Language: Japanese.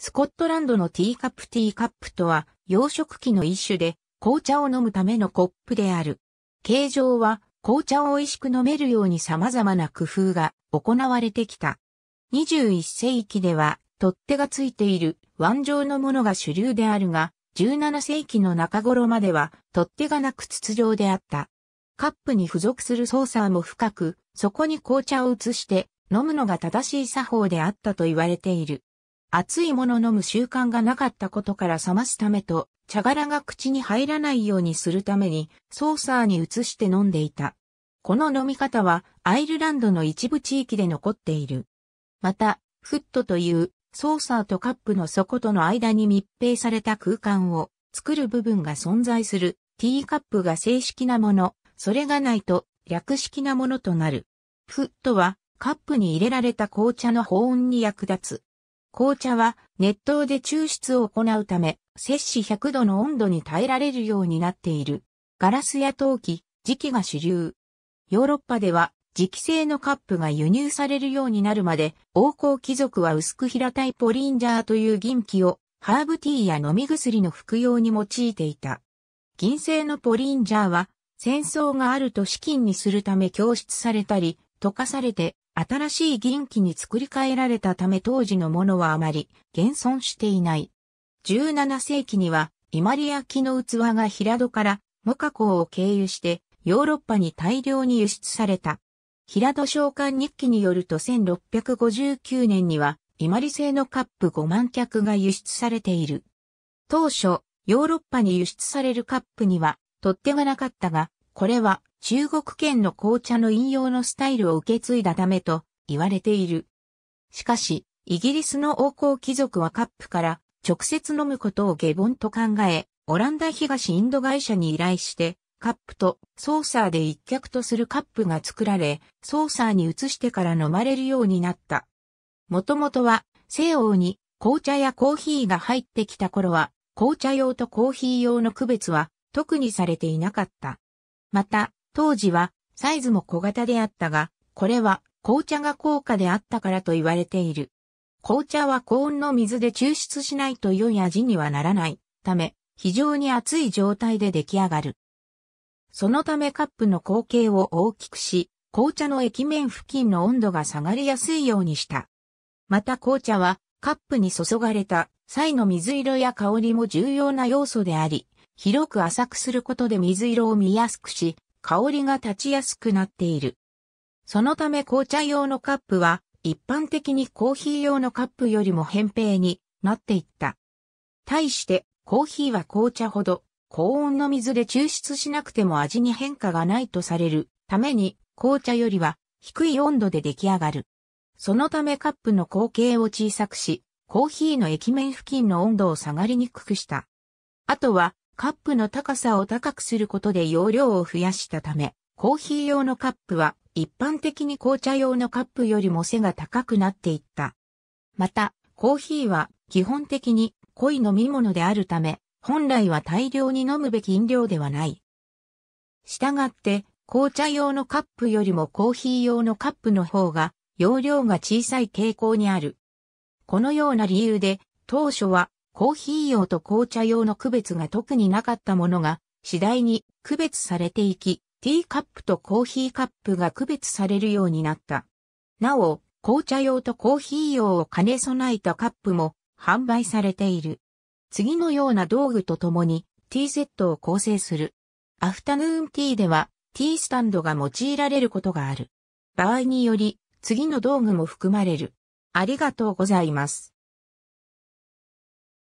スコットランドのティーカップティーカップとは、養殖器の一種で、紅茶を飲むためのコップである。形状は、紅茶を美味しく飲めるように様々な工夫が行われてきた。21世紀では、取っ手がついている腕状のものが主流であるが、17世紀の中頃までは、取っ手がなく筒状であった。カップに付属するソーサーも深く、そこに紅茶を移して飲むのが正しい作法であったと言われている。熱いもの飲む習慣がなかったことから冷ますためと、茶殻が口に入らないようにするために、ソーサーに移して飲んでいた。この飲み方は、アイルランドの一部地域で残っている。また、フットという、ソーサーとカップの底との間に密閉された空間を作る部分が存在する、ティーカップが正式なもの、それがないと略式なものとなる。フットはカップに入れられた紅茶の保温に役立つ。紅茶は熱湯で抽出を行うため、摂氏100度の温度に耐えられるようになっている。ガラスや陶器、磁器が主流。ヨーロッパでは磁器製のカップが輸入されるようになるまで、王侯貴族は薄く平たいポリンジャーという銀器をハーブティーや飲み薬の服用に用いていた。銀製のポリンジャーは戦争があると資金にするため供出されたり、溶かされて新しい銀器に作り変えられたため当時のものはあまり現存していない。17世紀には、イマリ焼木の器が平戸からモカ港を経由してヨーロッパに大量に輸出された。平戸召喚日記によると1659年には、イマリ製のカップ5万脚が輸出されている。当初、ヨーロッパに輸出されるカップには、取っ手がなかったが、これは中国圏の紅茶の飲用のスタイルを受け継いだためと言われている。しかし、イギリスの王侯貴族はカップから直接飲むことを下本と考え、オランダ東インド会社に依頼して、カップとソーサーで一脚とするカップが作られ、ソーサーに移してから飲まれるようになった。もともとは西欧に紅茶やコーヒーが入ってきた頃は、紅茶用とコーヒー用の区別は特にされていなかった。また、当時はサイズも小型であったが、これは紅茶が高価であったからと言われている。紅茶は高温の水で抽出しないと良い味にはならないため、非常に熱い状態で出来上がる。そのためカップの口径を大きくし、紅茶の液面付近の温度が下がりやすいようにした。また紅茶はカップに注がれた際の水色や香りも重要な要素であり、広く浅くすることで水色を見やすくし、香りが立ちやすくなっている。そのため紅茶用のカップは一般的にコーヒー用のカップよりも扁平になっていった。対してコーヒーは紅茶ほど高温の水で抽出しなくても味に変化がないとされるために紅茶よりは低い温度で出来上がる。そのためカップの口径を小さくし、コーヒーの液面付近の温度を下がりにくくした。あとはカップの高さを高くすることで容量を増やしたため、コーヒー用のカップは一般的に紅茶用のカップよりも背が高くなっていった。また、コーヒーは基本的に濃い飲み物であるため、本来は大量に飲むべき飲料ではない。したがって、紅茶用のカップよりもコーヒー用のカップの方が容量が小さい傾向にある。このような理由で、当初はコーヒー用と紅茶用の区別が特になかったものが、次第に区別されていき、ティーカップとコーヒーカップが区別されるようになった。なお、紅茶用とコーヒー用を兼ね備えたカップも販売されている。次のような道具とともに、ティーセットを構成する。アフタヌーンティーでは、ティースタンドが用いられることがある。場合により、次の道具も含まれる。ありがとうございます。